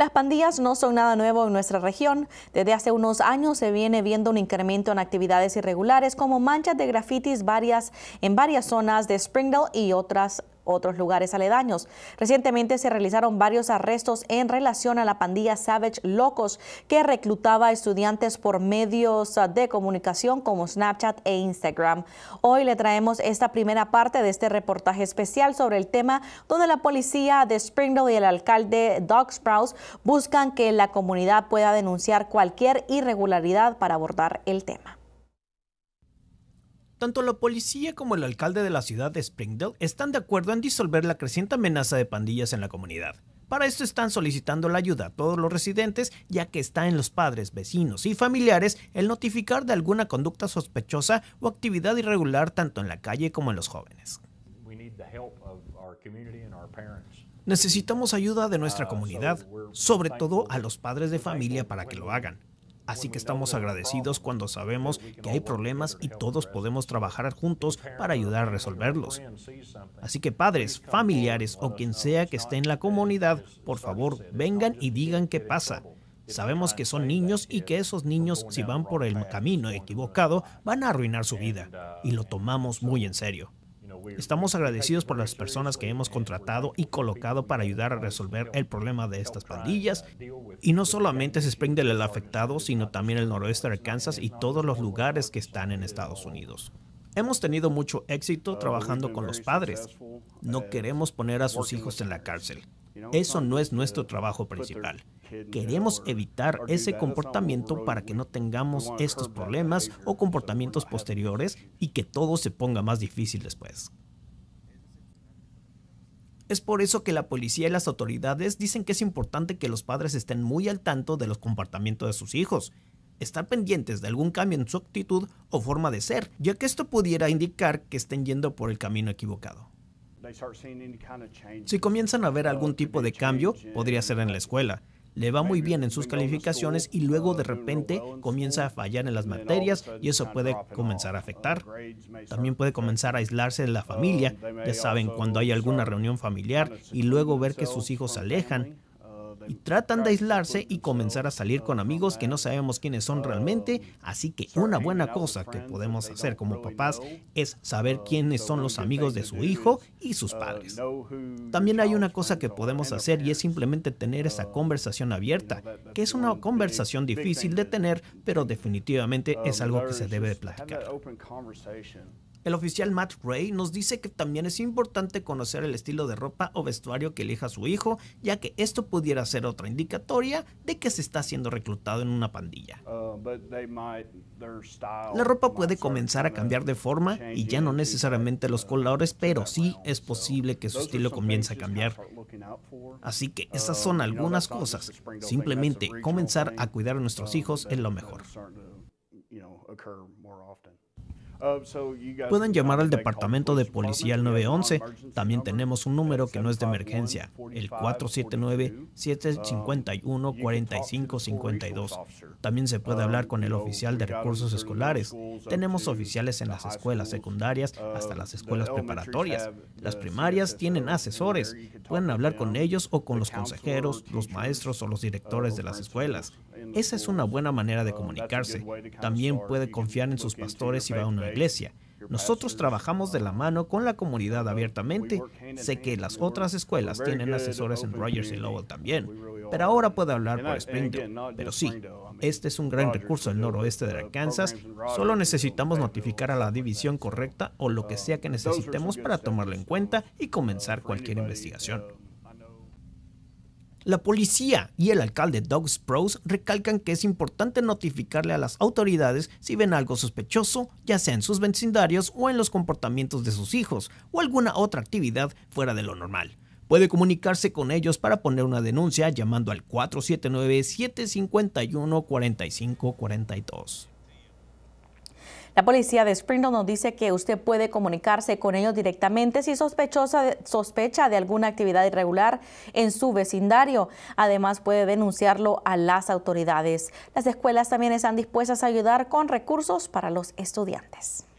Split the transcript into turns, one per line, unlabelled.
Las pandillas no son nada nuevo en nuestra región. Desde hace unos años se viene viendo un incremento en actividades irregulares como manchas de grafitis varias, en varias zonas de Springdale y otras otros lugares aledaños. Recientemente se realizaron varios arrestos en relación a la pandilla Savage Locos que reclutaba a estudiantes por medios ah, de comunicación como Snapchat e Instagram. Hoy le traemos esta primera parte de este reportaje especial sobre el tema donde la policía de Springdale y el alcalde Doug Sprouse buscan que la comunidad pueda denunciar cualquier irregularidad para abordar el tema.
Tanto la policía como el alcalde de la ciudad de Springdale están de acuerdo en disolver la creciente amenaza de pandillas en la comunidad. Para esto están solicitando la ayuda a todos los residentes, ya que está en los padres, vecinos y familiares el notificar de alguna conducta sospechosa o actividad irregular tanto en la calle como en los jóvenes. Necesitamos ayuda de nuestra uh, comunidad, sobre todo a los padres de familia para que lo hagan. Así que estamos agradecidos pues, cuando sabemos que hay problemas y todos pues. podemos trabajar juntos para pues, ayudar a resolverlos. Así que padres, familiares o quien sea que esté en la comunidad, por favor, vengan y digan qué pasa. Sabemos que son niños y que esos niños, si van por el camino equivocado, van a arruinar su vida. Uh, y lo tomamos muy en serio. Estamos agradecidos por las personas que hemos contratado y colocado para ayudar a resolver el problema de estas pandillas. Y no solamente se Springdale el afectado, sino también el noroeste de Arkansas y todos los lugares que están en Estados Unidos. Hemos tenido mucho éxito trabajando con los padres. No queremos poner a sus hijos en la cárcel. Eso no es nuestro trabajo principal. Queremos evitar ese comportamiento para que no tengamos estos problemas o comportamientos posteriores y que todo se ponga más difícil después. Es por eso que la policía y las autoridades dicen que es importante que los padres estén muy al tanto de los comportamientos de sus hijos, estar pendientes de algún cambio en su actitud o forma de ser, ya que esto pudiera indicar que estén yendo por el camino equivocado. Si comienzan a ver uh, algún tipo de cambio, podría ser en la escuela, le va muy bien en sus calificaciones y luego de repente comienza a fallar en las materias y eso puede comenzar a afectar. También puede comenzar a aislarse de la oh, familia, ya saben, cuando hay alguna reunión familiar y luego ver que sus hijos se alejan y tratan de aislarse y comenzar a salir con amigos que no sabemos quiénes son realmente, así que una buena cosa que podemos hacer como papás es saber quiénes son los amigos de su hijo y sus padres. También hay una cosa que podemos hacer y es simplemente tener esa conversación abierta, que es una conversación difícil de tener, pero definitivamente es algo que se debe platicar. El oficial Matt Ray nos dice que también es importante conocer el estilo de ropa o vestuario que elija su hijo, ya que esto pudiera ser otra indicatoria de que se está siendo reclutado en una pandilla. Uh, La ropa puede comenzar a cambiar de forma y ya no necesariamente los colores, pero sí es posible que su estilo comience a cambiar. Así que uh, esas son algunas cosas. Simplemente comenzar a cuidar a nuestros uh, hijos es lo mejor.
Pueden llamar al Departamento
de Policía al 911. También tenemos un número que no es de emergencia, el 479-751-4552. También se puede hablar con el oficial de recursos escolares. Tenemos oficiales en las escuelas secundarias hasta las escuelas preparatorias. Las primarias tienen asesores. Pueden hablar con ellos o con los consejeros, los maestros o los directores de las escuelas. Esa es una buena manera de comunicarse. También puede confiar en sus pastores y va a una iglesia. Nosotros trabajamos de la uh, mano con la comunidad abiertamente. Sé que las otras escuelas tienen asesores en Rogers y Lowell también, pero ahora puedo hablar por Springdale. Pero sí, este es un gran recurso del noroeste de uh, Arkansas. Solo uh, necesitamos notificar a la división correcta o lo que sea que necesitemos para tomarlo en cuenta y comenzar cualquier investigación. La policía y el alcalde Doug Sprouse recalcan que es importante notificarle a las autoridades si ven algo sospechoso, ya sea en sus vecindarios o en los comportamientos de sus hijos o alguna otra actividad fuera de lo normal. Puede comunicarse con ellos para poner una denuncia llamando al 479-751-4542.
La policía de Springdale nos dice que usted puede comunicarse con ellos directamente si sospecha de alguna actividad irregular en su vecindario. Además, puede denunciarlo a las autoridades. Las escuelas también están dispuestas a ayudar con recursos para los estudiantes.